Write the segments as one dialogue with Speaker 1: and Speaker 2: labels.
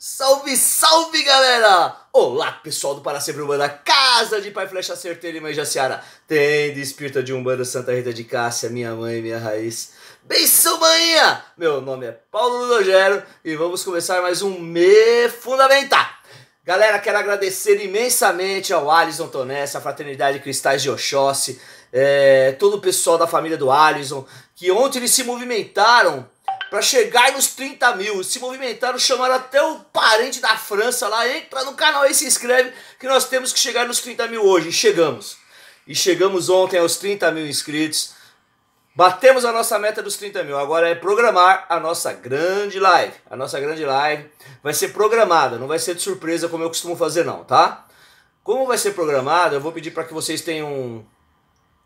Speaker 1: Salve, salve galera! Olá pessoal do Para Sempre Umbanda, casa de Pai Flecha Certeira e Mãe Jaciara, tem de espírita de Umbanda Santa Rita de Cássia, minha mãe, minha raiz. Benção, manhã! Meu nome é Paulo Lugero e vamos começar mais um Me Fundamentar. Galera, quero agradecer imensamente ao Alisson Tonessa, a Fraternidade Cristais de Oxóssi, é, todo o pessoal da família do Alisson, que ontem eles se movimentaram para chegar nos 30 mil. Se movimentaram, chamaram até o parente da França lá. Entra no canal aí, se inscreve, que nós temos que chegar nos 30 mil hoje. E chegamos. E chegamos ontem aos 30 mil inscritos. Batemos a nossa meta dos 30 mil. Agora é programar a nossa grande live. A nossa grande live vai ser programada, não vai ser de surpresa como eu costumo fazer, não, tá? Como vai ser programada, eu vou pedir para que vocês tenham,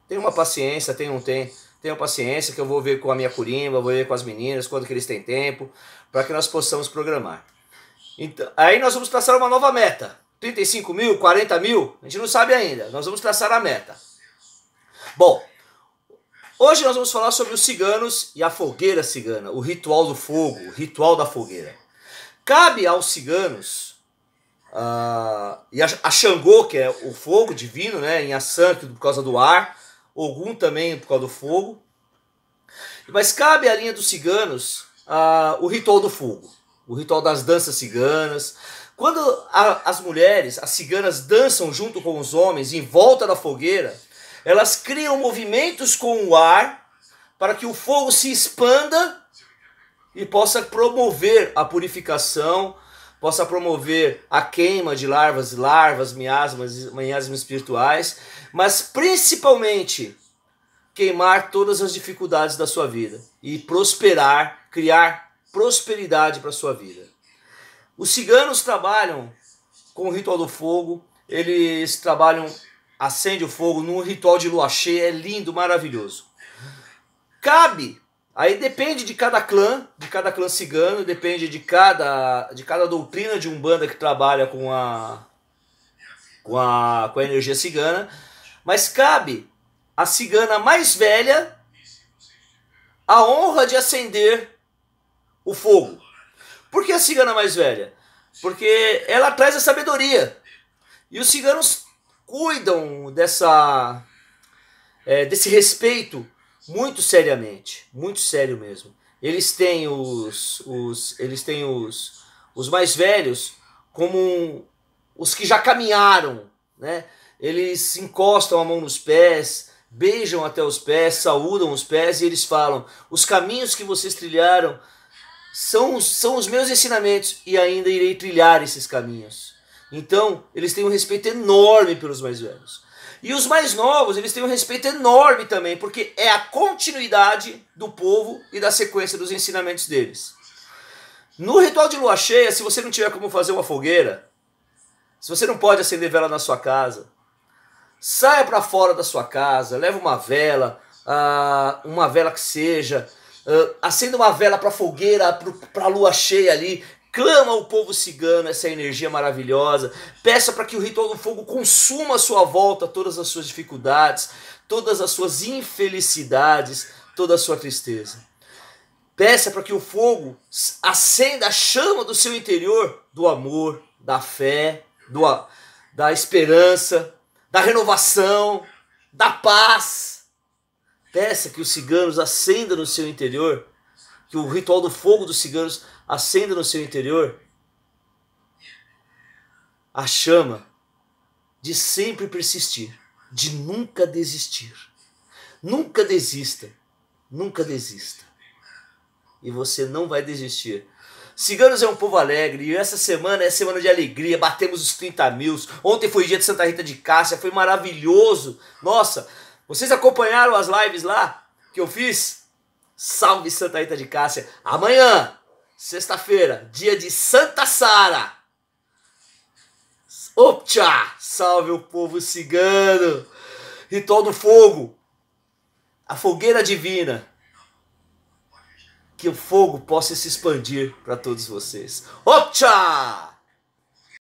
Speaker 1: tenham uma paciência, tenham, tempo tenha paciência, que eu vou ver com a minha curimba, vou ver com as meninas, quando que eles têm tempo, para que nós possamos programar. Então, aí nós vamos traçar uma nova meta. 35 mil, 40 mil, a gente não sabe ainda. Nós vamos traçar a meta. Bom, hoje nós vamos falar sobre os ciganos e a fogueira cigana, o ritual do fogo, o ritual da fogueira. Cabe aos ciganos uh, e a, a Xangô, que é o fogo divino, né, em Assam, por causa do ar, Ogum também por causa do fogo. Mas cabe à linha dos ciganos ah, o ritual do fogo, o ritual das danças ciganas. Quando a, as mulheres, as ciganas, dançam junto com os homens em volta da fogueira, elas criam movimentos com o ar para que o fogo se expanda e possa promover a purificação, possa promover a queima de larvas, larvas, miasmas, miasmas espirituais, mas principalmente queimar todas as dificuldades da sua vida e prosperar, criar prosperidade para a sua vida. Os ciganos trabalham com o ritual do fogo, eles trabalham, acende o fogo num ritual de lua cheia, é lindo, maravilhoso. Cabe Aí depende de cada clã, de cada clã cigano, depende de cada, de cada doutrina de umbanda que trabalha com a, com a, com a energia cigana. Mas cabe à cigana mais velha a honra de acender o fogo. Por que a cigana mais velha? Porque ela traz a sabedoria. E os ciganos cuidam dessa, é, desse respeito muito seriamente, muito sério mesmo. Eles têm os, os eles têm os, os mais velhos como um, os que já caminharam, né? Eles encostam a mão nos pés, beijam até os pés, saúdam os pés e eles falam: "Os caminhos que vocês trilharam são, são os meus ensinamentos e ainda irei trilhar esses caminhos". Então, eles têm um respeito enorme pelos mais velhos. E os mais novos, eles têm um respeito enorme também, porque é a continuidade do povo e da sequência dos ensinamentos deles. No ritual de lua cheia, se você não tiver como fazer uma fogueira, se você não pode acender vela na sua casa, saia para fora da sua casa, leve uma vela, ah, uma vela que seja, ah, acenda uma vela para fogueira, para lua cheia ali, clama ao povo cigano essa energia maravilhosa, peça para que o ritual do fogo consuma à sua volta todas as suas dificuldades, todas as suas infelicidades, toda a sua tristeza. Peça para que o fogo acenda a chama do seu interior do amor, da fé, do, da esperança, da renovação, da paz. Peça que os ciganos acendam no seu interior que o ritual do fogo dos ciganos acenda no seu interior a chama de sempre persistir, de nunca desistir. Nunca desista, nunca desista. E você não vai desistir. Ciganos é um povo alegre e essa semana é semana de alegria. Batemos os 30 mil. Ontem foi dia de Santa Rita de Cássia, foi maravilhoso. Nossa, vocês acompanharam as lives lá que eu fiz? Salve Santa Rita de Cássia. Amanhã, sexta-feira, dia de Santa Sara. Opcha! Salve o povo cigano. Ritual do fogo. A fogueira divina. Que o fogo possa se expandir para todos vocês. Opcha!